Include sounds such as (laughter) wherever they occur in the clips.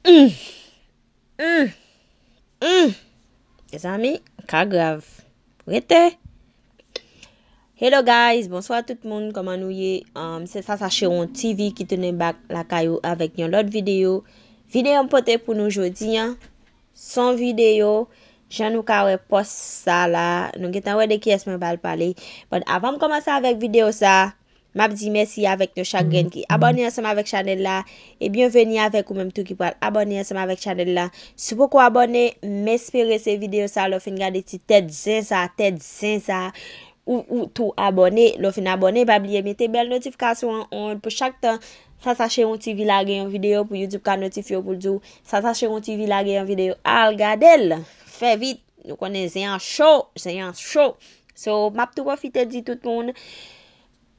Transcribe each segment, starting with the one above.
Mmh, mmh, mmh, de zami, ka grav, ou ete? Hello guys, bonsoi a tout moun, koman nou ye, um, se sa sa cheron TV ki tounen bak la kayo avek yon lot videyo Videyo m pote pou nou jodi, son videyo, jan nou ka we pos sa la, nou getan we de ki esme bal pale But bon, avan m komasa avek videyo sa Mab di mersi avèk nou chak gen mm. ki abonye ansem avèk chanel la E byon venye avèk ou mèm tou ki pral abonye ansem avèk chanel la Sou pou kwa abonye, mè espere se videyo sa Lò fin gade ti tèd zin sa, tèd zin sa Ou tou abonye, lò fin abonye Bab liye mè te bel notifikasyon Pou chak tan, sa sa che yon tv la gen yon videyo Pou Youtube ka notifyo pou djou Sa sa che yon tv la gen yon videyo Al gade l, fè vit Nou konen zè yon show, zè yon show So, mab tou profite di tout moun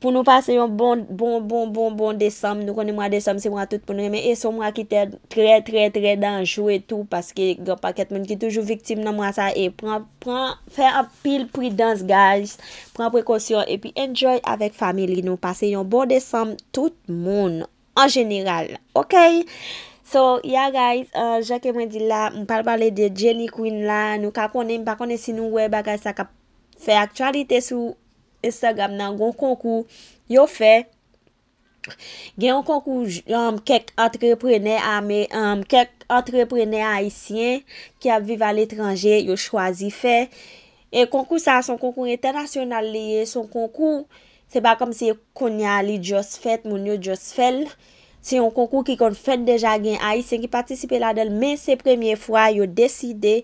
pou nou pase yon bon, bon, bon, bon, bon desom. Nou konen mwa desom, se mwa tout pou nou yeme. E son mwa ki te tre, tre, tre danjou etou paske grop aket mwen ki toujou viktim nan mwa sa. E pran, pran, fè apil pridans guys. Pran prekosyon. E pi enjoy avèk family. Nou pase yon bon desom tout moun. An jeniral. Ok? So, ya guys, jake mwen di la. Mw pale pale de Jenny Queen la. Nou ka konen, mwa pa konen si nou web agay. Sa ka fè aktualite sou. Instagram nan goun konkou yo fè. Gen yon konkou um, kek entreprenè aisyen um, ki ap vive al etranje yo chwazi fè. E konkou sa, son konkou internasyonal liye, son konkou se ba kom se konya li just fèt, moun yo just fèl. Se yon konkou ki kon fèt deja gen aisyen ki patisipe la del, men se premier fwa yo deside...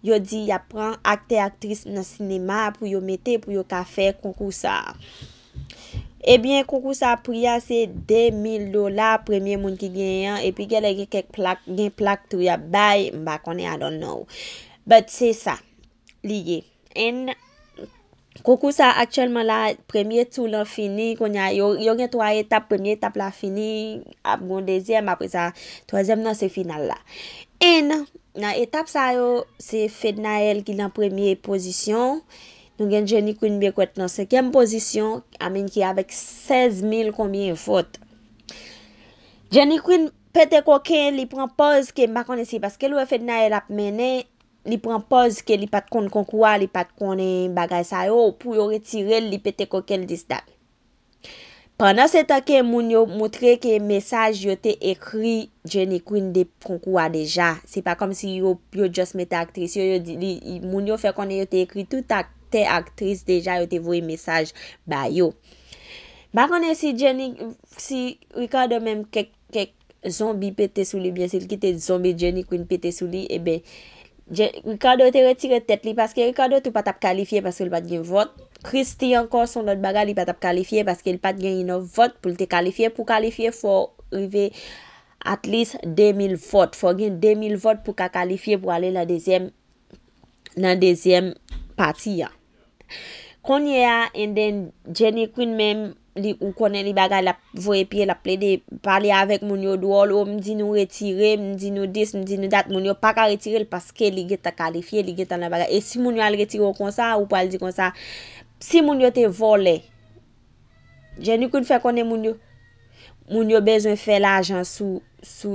Yo di ya pran akte aktris nan sinema pou yo mette pou yo kafe koukousa. Ebyen koukousa priya se 2000 dola premye moun ki genyen. Epi genye genye plak tou ya bay mbakone I don't know. But se sa liye. En koukousa akchelman la premye tou la fini. Konya yo genye tou a etap premye etap la fini. Ap moun dezem apre sa touazem nan se final la. En... Nan etap sa yo, se Fednael ki nan premye pozisyon, nou gen Jenikwin biye kwet nan sekye m pozisyon, amin ki avek 16000 konmye fote. Jenikwin pete koke li pran poz ke m bakon esi, paske lwe Fednael ap mene, li pran poz ke li pat kon konkwa, li pat kon bagay sa yo pou yo retire li pete koke l disdap. Pwennan se ta ke moun yo mwotre ke mesaj yo te ekri Jenny Quinn de ponkwa deja, se pa kom si yo just met a aktris, yo yo di li moun yo fe konen yo te ekri tout a te aktris deja yo te vwe mesaj ba yo. Ba konen si Jenny, si wikado menm kek zombie pete sou li, bensil ki te zombie Jenny Quinn pete sou li, ebe... Eh Ricardo te retire tete li Paske Ricardo te patap kalifiye Paske l pat gen yon vot Kristi ankon son lot baga li patap kalifiye Paske l pat gen yon vot pou l te kalifiye Pou kalifiye fwo rive At least 2000 vot Fwo gen 2000 vot pou ka kalifiye Pou ale la dezyem La dezyem pati ya Konye a en den Jenny Queen menm li ou konen li bagay la vwe piye la ple de pale avek moun yo douol ou mdi nou retire, mdi nou dis, mdi nou dat moun yo pa ka retire l paske li geta kalifiye li geta nan bagay e si moun yo al retire kon sa ou pa al di kon sa si moun yo te vole jenikoun fe konen moun yo moun yo bezwen fe la ajan sou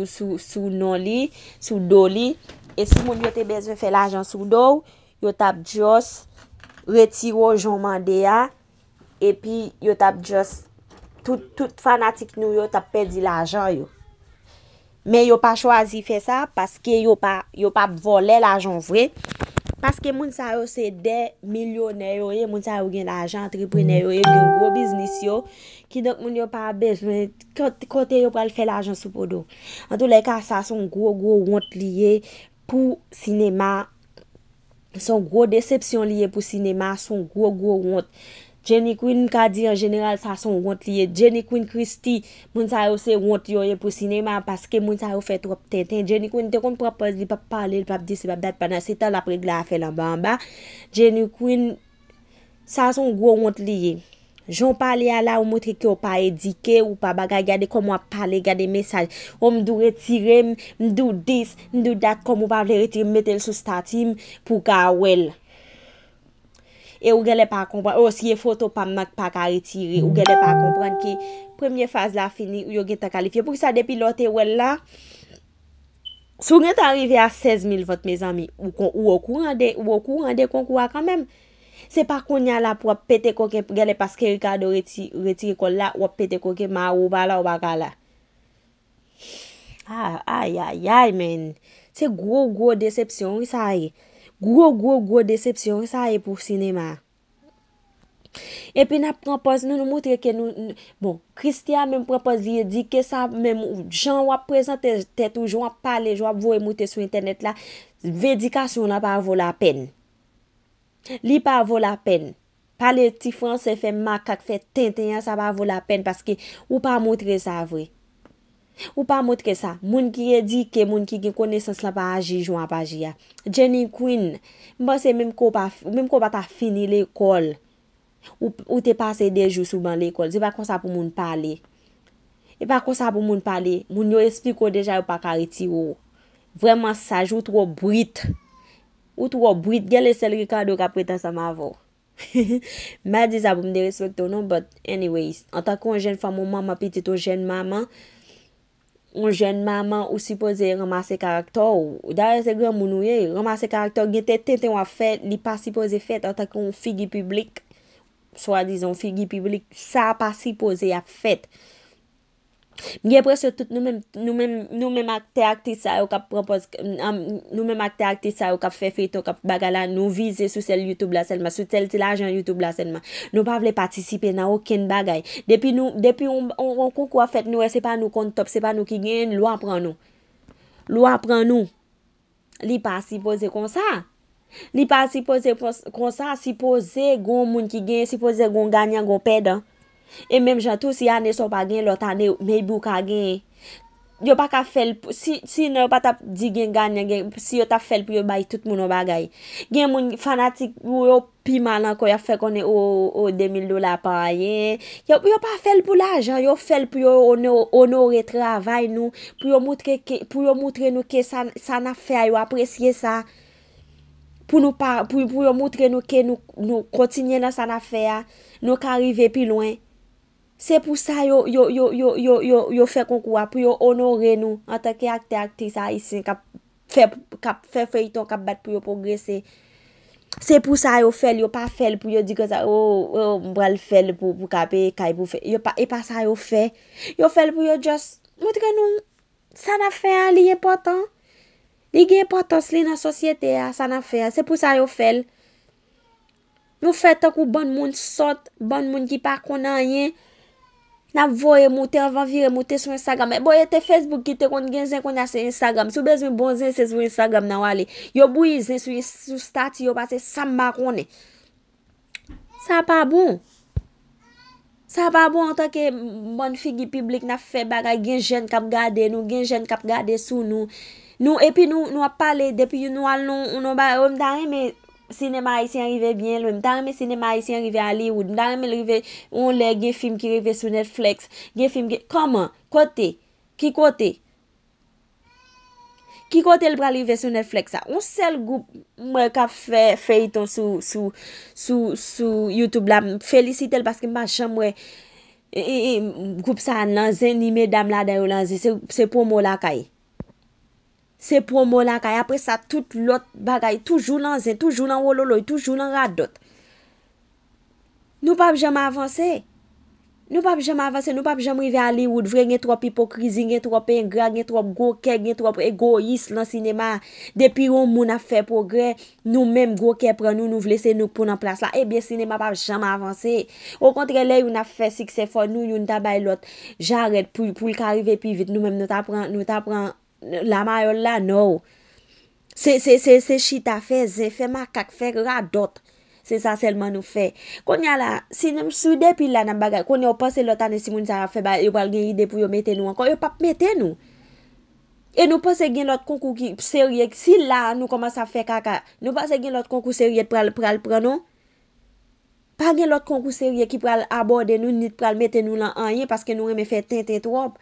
nou non li sou do li e si moun yo te bezwen fe la ajan sou do yo tab dios retire o joman deya epi yo tap just tout fanatik nou yo tap pedi l'ajan yo men yo pa chwazi fe sa paske yo pa vole l'ajan vre paske moun sa yo se de milyonaryo yo moun sa yo gen l'ajan entreprenaryo yo gen gwo biznis yo ki dok moun yo pa bez kote yo pral fe l'ajan sou podo an tou le ka sa son gwo gwo wont liye pou sinema son gwo decepsyon liye pou sinema son gwo gwo wont Jenny Quinn ka di an general sa son wont liye. Jenny Quinn Christy moun sa yo se wont yoye pou sinema paske moun sa yo fe trop tenten. Jenny Quinn te kon prapoz li pa pale, li pa ap disi, li pa ap bat pana, se tal apre glafel an bamba. Jenny Quinn sa son gwo wont liye. Joun pale ala ou moutre ki yo pa edike, ou pa baga gade komwa pale, gade mesaj. Ou mdou retirem, mdou dis, mdou dakom, ou pa vle retirem metel sou statim pou ka wel. E ou gele pa kompran, ou siye foto pa mak pa ka retiri, ou gele pa kompran ki premye faz la fini, ou yo gen ta kalifiye. Pou ki sa depi lote wel la, sou gen ta arrivi a 16000 vot me zami, ou kon ou okurande, ou okurande konkouwa kamem. Se pa kon nya la pou ap pete koke, gele pa skerikado retiri kon la, ou ap pete koke, ma ou bala ou bakala. Ah, ay, ay, ay, men, se gwo gwo decepsyon wisa e. Gwo, gwo, gwo decepsyon, sa e pou sinema. E pi na propos, nou nou moutre ke nou, bon, Christian menm propos liye di ke sa menm, jan wap prezante tet ou jwa pale, jwa vwe moutre sou internet la, vedikasyon la pa vwe la pen. Li pa vwe la pen. Pale ti franse fe makak, fe ten ten ya, sa pa vwe la pen, paske ou pa moutre sa vwe. Ou pa motke sa, moun ki redike, moun ki gen konesans la pa aji, jwa pa aji ya. Jenny Quinn, mwen se mwen ko pa ta fini l'ekol. Ou te pase dejou sou ban l'ekol. Ze pa konsa pou moun pale. Ze pa konsa pou moun pale. Moun yo espliko deja ou pa kariti ou. Vreman saj, ou tou ou brit. Ou tou ou brit. Gye le sel rikando ka pritan sa mavo. (laughs) Madi za pou mde respekto non, but anyways. An takon jen faman maman, petiton jen maman. Un jen maman ou sipoze ramase karakter ou... Darre se gen mounou ye, ramase karakter gen te ten ten wap fet, li pa sipoze fet ata kon figi publik. Soa dizon figi publik, sa pa sipoze ap fet. Mge prese tout nou men akte aktisa yo kap fefe to kap bagala nou vize sou sel YouTube la sen ma, sou tel til ajan YouTube la sen ma. Nou pa vle patisipe nan oken bagay. Depi nou, depi on kou kwa fet nou, e se pa nou kontop, se pa nou ki gen, lwa pran nou. Lwa pran nou. Li pa sipoze konsa. Li pa sipoze konsa, sipoze gon moun ki gen, sipoze gon ganya, gon peda. E menm jan tou si ane son pa gen lo tanen mey buka gen Yo pa ka fel, si yo pa ta di gen ganyan gen Si yo ta fel pou yo bayi tout mouno bagay Gen moun fanatik pou yo pi manan ko ya fel konen o 2000 dolar pa Yo pa fel pou la jan, yo fel pou yo onore travay nou Pou yo moutre nou ke san afer yo apresye sa Pou yo moutre nou ke nou kontine nan san afer Nou kanrive pi lwen Se pou sa yo fe konkouwa pou yo onore nou. Ante ki akte akte sa isen kap fe fayton kap bat pou yo progresen. Se pou sa yo fel, yo pa fel pou yo di geza. Yo oh, oh, mbrel fel pou kape, kape pou fel. Yo e pa sa yo fel. Yo fel pou yo just. Mwote gen nou san afe a liye potan. Liye potan sli nan sosyete a san afe a. Se pou sa yo fel. Yo fel to kou bon moun sot, bon moun ki pa konan yen. Nan voye moute, avan vye moute sou Instagram. E boye te Facebook ki te kon genjen kon yase Instagram. Sou bezwen bonzen se sou Instagram nan wale. Yo bouye zin sou yon stat, yo pase samba kon. Sa pa bon. Sa pa bon anta ke bon figi publik na fe baga genjen kap gade. Nou genjen kap gade sou nou. Nou epi nou ap pale, depi nou al nou, nou ba, ou mda reme. Sinema isi yon rive byen lwen. Dan me sinema isi yon rive a Liyoud. Dan me rive on lè gen film ki rive sou Netflix. Gen film gen... Koman? Kote? Ki kote? Ki kote l pra rive sou Netflix a? On sel goup mwen ka feyton sou YouTube la. Felicite l paske mwen chan mwen... Goup sa nanzen ni mè dam la dayo nanzen. Se promo la kaye. Se promo la kaya apre sa tout lot bagay. Toujou lan zen, toujou lan wololoy, toujou lan radot. Nou pap jama avanse. Nou pap jama avanse, nou pap jama rive a Hollywood. Vre gen trope hipokrizi, gen trope engra, gen trope goke, gen trope egoist lan sinema. Depi yon moun a fe progre, nou menm goke pre, nou nou vlese nou ponan plas la. Ebyen eh sinema pap jama avanse. Ou kontre le yon a fe sikse for, nou yon tabay lot. Jaret pou lka rive pi vit, nou menm nou tabran, nou tabran. La ma yon la nou. Se se se se shit a fe, ze fe makak fe, ra dot. Se san selman nou fe. Kon yon la, si yon m sou depi la nan bagay, kon yon pase lot ane simouni zara fe, ba yon pal gen yide pou yon meten nou anko, yon pap meten nou. E nou pase gen lot konkou serye, si la nou koman sa fe kaka, nou pase gen lot konkou serye pral pral pranou. Pa gen lot konkou serye ki pral abode nou, ni pral meten nou lan anye, paske nou reme fe ten ten troub.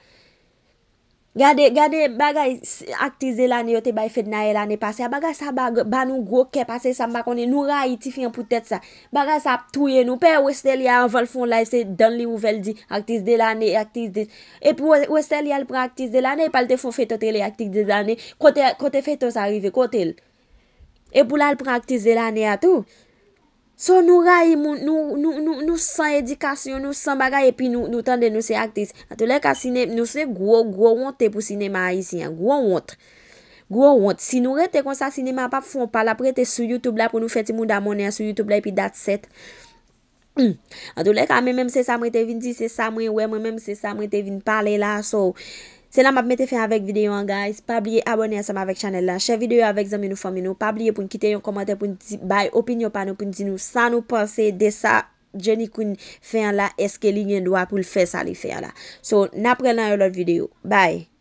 Gade, gade, bagay aktiz de lanye yo te bay fed nanye lanye pase, bagay sa ban nou gwo ke pase, sa mbakone nou ray iti fin pou tet sa. Bagay sa touye nou, pe Westel ya anval fon la, se dan li ouvel di, aktiz de lanye, aktiz de... E pou Westel ya l praktiz de lanye, pal te fon fed tote le aktiz de lanye, kote fed to sa rive kote el. E pou la l praktiz de lanye atou. So nou ray moun, nou, nou, nou, nou san edikasyon, nou san bagay, epi nou, nou tan den nou se aktis. A tout lèk a sinem, nou se gwo, gwo wante pou sinema a isi, an, gwo wante. Gwo wante. Si nou rete kon sa sinema pa pou fon pal, apre te sou YouTube la pou nou feti moun da mounen, sou YouTube la epi dat set. Hmm. A tout lèk a mè mèm se sa mè te vin di se sa mè, wè mè mèm se sa mè te vin pale la, so... Se la m ap mette fè avèk videyo an, guys, pa bliye abonè an sa m avèk chanel la. Che videyo avèk zèmè nou fòmè nou, pa bliye pou n kite yon komante pou n ti bay, opin yo panou pou n ti nou sa nou panse de sa jenikoun fè an la, eske linye nou ap pou l fè sa li fè an la. So, napre lan yon lot videyo. Bay!